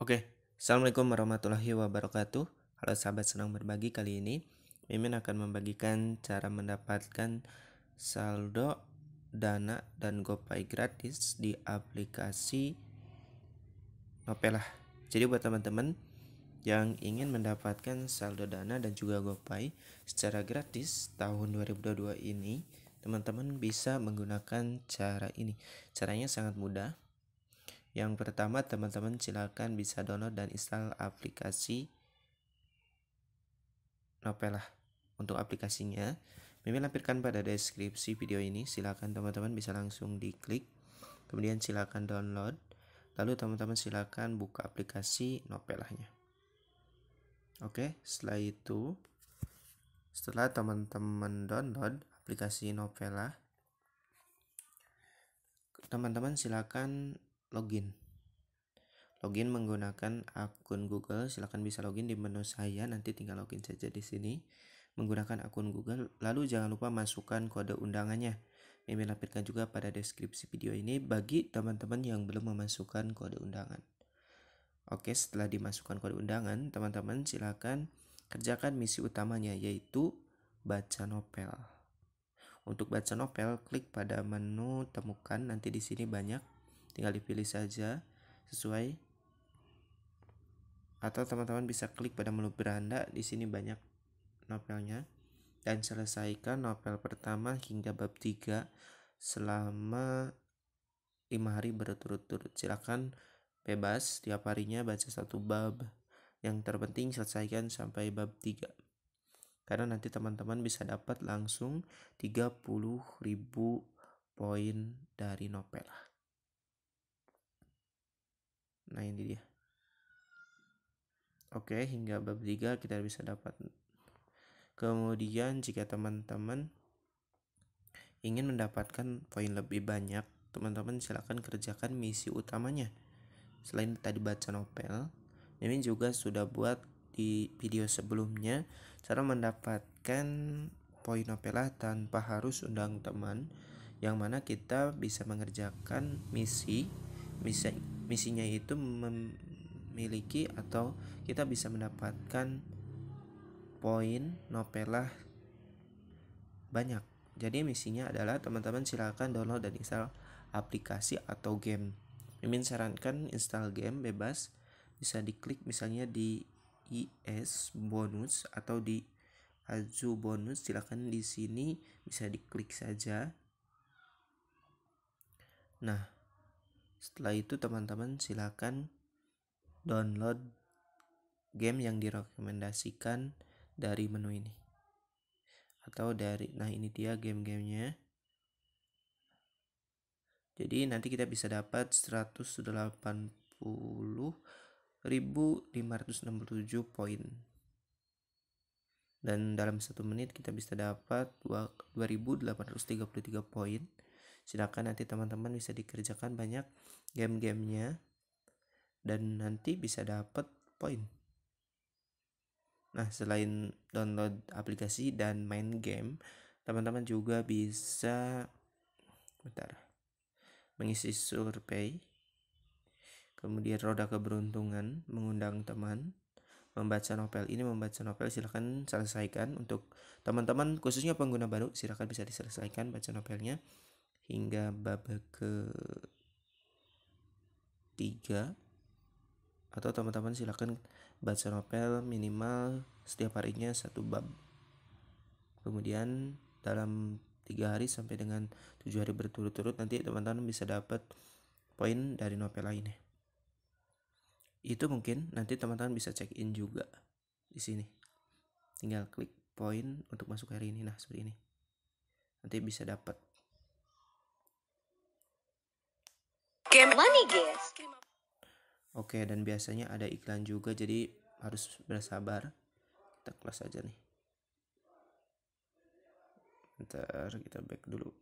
Oke, Assalamualaikum warahmatullahi wabarakatuh. Halo sahabat senang berbagi kali ini. Mimin akan membagikan cara mendapatkan saldo Dana dan GoPay gratis di aplikasi Nopelah. Jadi buat teman-teman yang ingin mendapatkan saldo Dana dan juga GoPay secara gratis tahun 2022 ini, teman-teman bisa menggunakan cara ini. Caranya sangat mudah yang pertama, teman-teman silakan bisa download dan install aplikasi novelah Untuk aplikasinya, Mimin lampirkan pada deskripsi video ini. Silakan teman-teman bisa langsung diklik. Kemudian silakan download. Lalu teman-teman silakan buka aplikasi Novelahnya. Oke, setelah itu setelah teman-teman download aplikasi novelah, teman-teman silakan login. Login menggunakan akun Google, silahkan bisa login di menu saya, nanti tinggal login saja di sini. Menggunakan akun Google, lalu jangan lupa masukkan kode undangannya. Mimin lampirkan juga pada deskripsi video ini bagi teman-teman yang belum memasukkan kode undangan. Oke, setelah dimasukkan kode undangan, teman-teman silahkan kerjakan misi utamanya yaitu baca novel. Untuk baca novel, klik pada menu temukan nanti di sini banyak tinggal dipilih saja sesuai atau teman-teman bisa klik pada menu beranda di sini banyak novelnya dan selesaikan novel pertama hingga bab 3 selama 5 hari berturut-turut silakan bebas tiap harinya baca satu bab yang terpenting selesaikan sampai bab 3 karena nanti teman-teman bisa dapat langsung 30.000 poin dari novel Nah ini dia. Oke, hingga bab 3 kita bisa dapat. Kemudian jika teman-teman ingin mendapatkan poin lebih banyak, teman-teman silakan kerjakan misi utamanya. Selain tadi baca novel, ini juga sudah buat di video sebelumnya cara mendapatkan poin novel lah tanpa harus undang teman yang mana kita bisa mengerjakan misi misi misinya itu memiliki atau kita bisa mendapatkan poin novela banyak. Jadi misinya adalah teman-teman silakan download dan install aplikasi atau game. Mimin sarankan install game bebas bisa diklik misalnya di IS bonus atau di Azu bonus silakan di sini bisa diklik saja. Nah, setelah itu teman-teman silakan download game yang direkomendasikan dari menu ini. Atau dari nah ini dia game-gamenya. Jadi nanti kita bisa dapat 180.567 poin. Dan dalam satu menit kita bisa dapat 2833 poin silakan nanti teman-teman bisa dikerjakan banyak game-gamenya dan nanti bisa dapat poin nah selain download aplikasi dan main game teman-teman juga bisa bentar mengisi survei kemudian roda keberuntungan mengundang teman membaca novel ini membaca novel silahkan selesaikan untuk teman-teman khususnya pengguna baru silahkan bisa diselesaikan baca novelnya hingga babak ke 3 atau teman-teman silahkan baca novel minimal setiap harinya satu bab kemudian dalam tiga hari sampai dengan tujuh hari berturut-turut nanti teman-teman bisa dapat poin dari novel lainnya itu mungkin nanti teman-teman bisa check in juga di sini tinggal klik poin untuk masuk hari ini nah seperti ini nanti bisa dapat Game money guys. Oke, dan biasanya ada iklan juga jadi harus bersabar. Kita kelas aja nih. Ntar kita back dulu.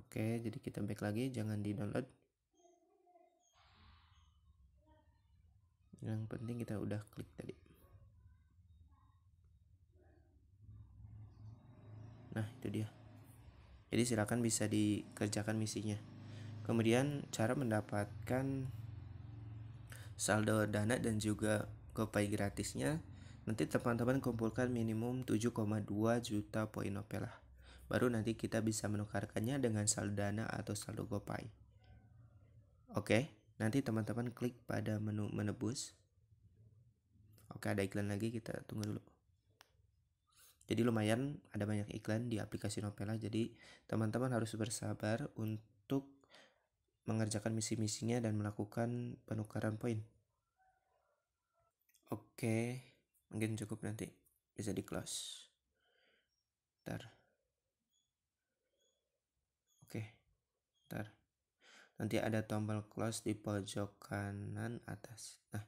Oke, jadi kita back lagi, jangan di-download. Yang penting kita udah klik tadi. Nah, itu dia. Jadi silakan bisa dikerjakan misinya. Kemudian cara mendapatkan saldo dana dan juga GoPay gratisnya nanti teman-teman kumpulkan minimum 7,2 juta poin Opera. Baru nanti kita bisa menukarkannya dengan saldo dana atau saldo GoPay. Oke, nanti teman-teman klik pada menu menebus. Oke, ada iklan lagi kita tunggu dulu. Jadi lumayan ada banyak iklan di aplikasi Novela. Jadi teman-teman harus bersabar untuk mengerjakan misi-misinya dan melakukan penukaran poin. Oke, mungkin cukup nanti bisa di close. Ntar. Oke, ntar. Nanti ada tombol close di pojok kanan atas. Nah,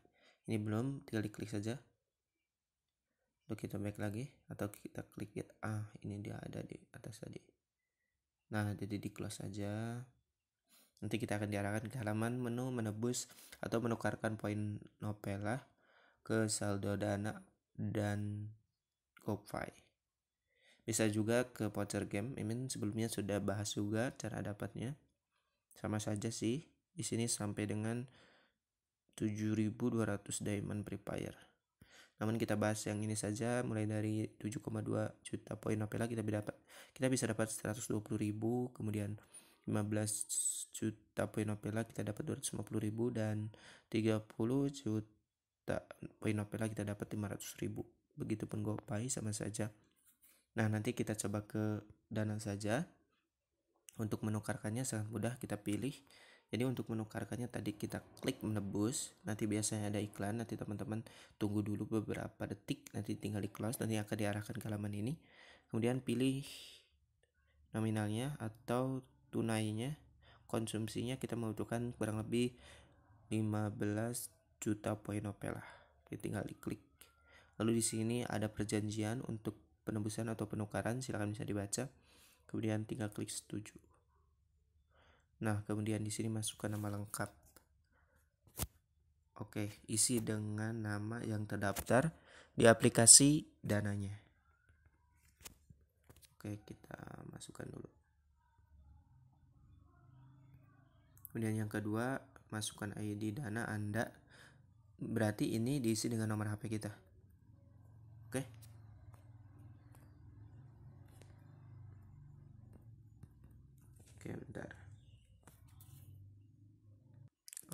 ini belum, tinggal diklik saja lalu kita back lagi atau kita klik get ah ini dia ada di atas tadi nah jadi di close saja nanti kita akan diarahkan ke halaman menu menebus atau menukarkan poin novela ke saldo dana dan GoPay bisa juga ke voucher game Imin sebelumnya sudah bahas juga cara dapatnya sama saja sih di sini sampai dengan 7200 diamond prepare namun kita bahas yang ini saja mulai dari 7,2 juta poin Novella kita dapat kita bisa dapat 120 ribu kemudian 15 juta poin Novella kita dapat 250 ribu dan 30 juta poin Novella kita dapat 500 ribu begitupun GoPay sama saja nah nanti kita coba ke dana saja untuk menukarkannya sangat mudah kita pilih jadi untuk menukarkannya tadi kita klik menebus, nanti biasanya ada iklan, nanti teman-teman tunggu dulu beberapa detik, nanti tinggal di close, nanti akan diarahkan ke halaman ini. Kemudian pilih nominalnya atau tunainya, konsumsinya kita membutuhkan kurang lebih 15 juta poin opel lah. Jadi tinggal diklik. Lalu di sini ada perjanjian untuk penebusan atau penukaran, silahkan bisa dibaca. Kemudian tinggal klik setuju. Nah, kemudian di sini masukkan nama lengkap. Oke, isi dengan nama yang terdaftar di aplikasi dananya. Oke, kita masukkan dulu. Kemudian yang kedua, masukkan ID dana Anda. Berarti ini diisi dengan nomor HP kita. Oke. Oke, bentar.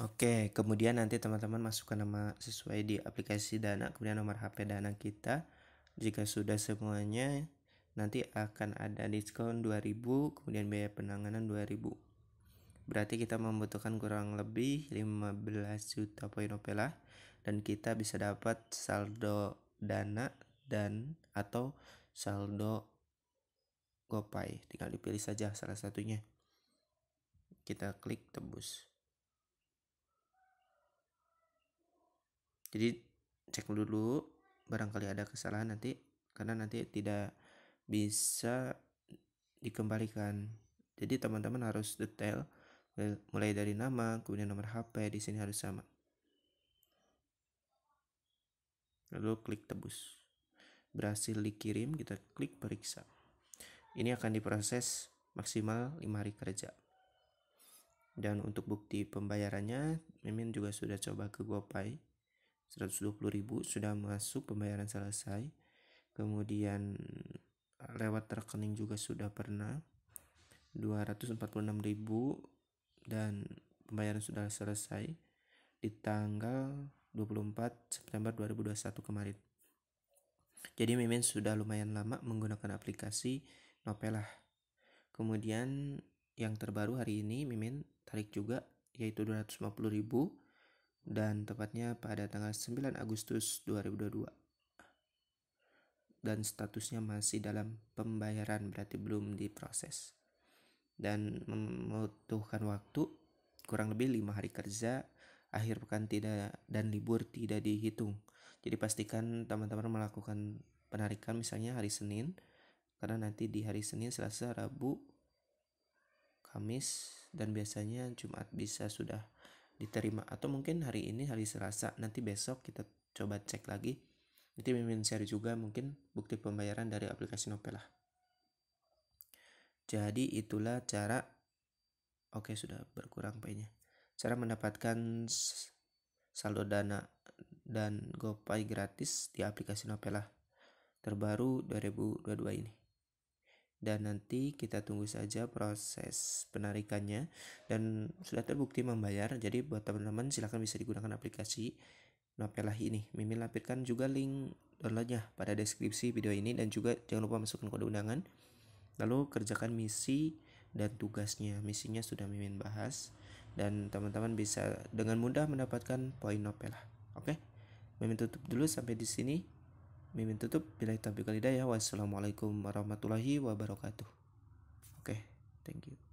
Oke, kemudian nanti teman-teman masukkan nama sesuai di aplikasi Dana, kemudian nomor HP Dana kita. Jika sudah semuanya, nanti akan ada diskon 2000, kemudian biaya penanganan 2000. Berarti kita membutuhkan kurang lebih 15 juta poin Opela dan kita bisa dapat saldo Dana dan atau saldo GoPay. Tinggal dipilih saja salah satunya. Kita klik tebus. jadi cek dulu barangkali ada kesalahan nanti karena nanti tidak bisa dikembalikan jadi teman-teman harus detail mulai dari nama kemudian nomor HP di sini harus sama lalu klik tebus berhasil dikirim kita klik periksa ini akan diproses maksimal 5 hari kerja dan untuk bukti pembayarannya Mimin juga sudah coba ke GoPay 120.000 sudah masuk pembayaran selesai kemudian eh, lewat rekening juga sudah pernah 246.000 dan pembayaran sudah selesai di tanggal 24 September 2021 kemarin. Jadi Mimin sudah lumayan lama menggunakan aplikasi Nopelah. Kemudian yang terbaru hari ini Mimin tarik juga yaitu 250.000 dan tepatnya pada tanggal 9 Agustus 2022. Dan statusnya masih dalam pembayaran berarti belum diproses. Dan membutuhkan waktu kurang lebih lima hari kerja, akhir pekan tidak dan libur tidak dihitung. Jadi pastikan teman-teman melakukan penarikan misalnya hari Senin karena nanti di hari Senin, Selasa, Rabu, Kamis dan biasanya Jumat bisa sudah diterima atau mungkin hari ini hari Selasa nanti besok kita coba cek lagi nanti mimin share juga mungkin bukti pembayaran dari aplikasi Nopela jadi itulah cara oke sudah berkurang paynya cara mendapatkan saldo dana dan GoPay gratis di aplikasi Nopela terbaru 2022 ini dan nanti kita tunggu saja proses penarikannya dan sudah terbukti membayar jadi buat teman-teman silahkan bisa digunakan aplikasi Nopelah ini Mimin lampirkan juga link downloadnya pada deskripsi video ini dan juga jangan lupa masukkan kode undangan lalu kerjakan misi dan tugasnya misinya sudah Mimin bahas dan teman-teman bisa dengan mudah mendapatkan poin Nopelah oke Mimin tutup dulu sampai di sini Mimin tutup. Bila taufiq hidayah. Wassalamualaikum warahmatullahi wabarakatuh. Oke, okay, thank you.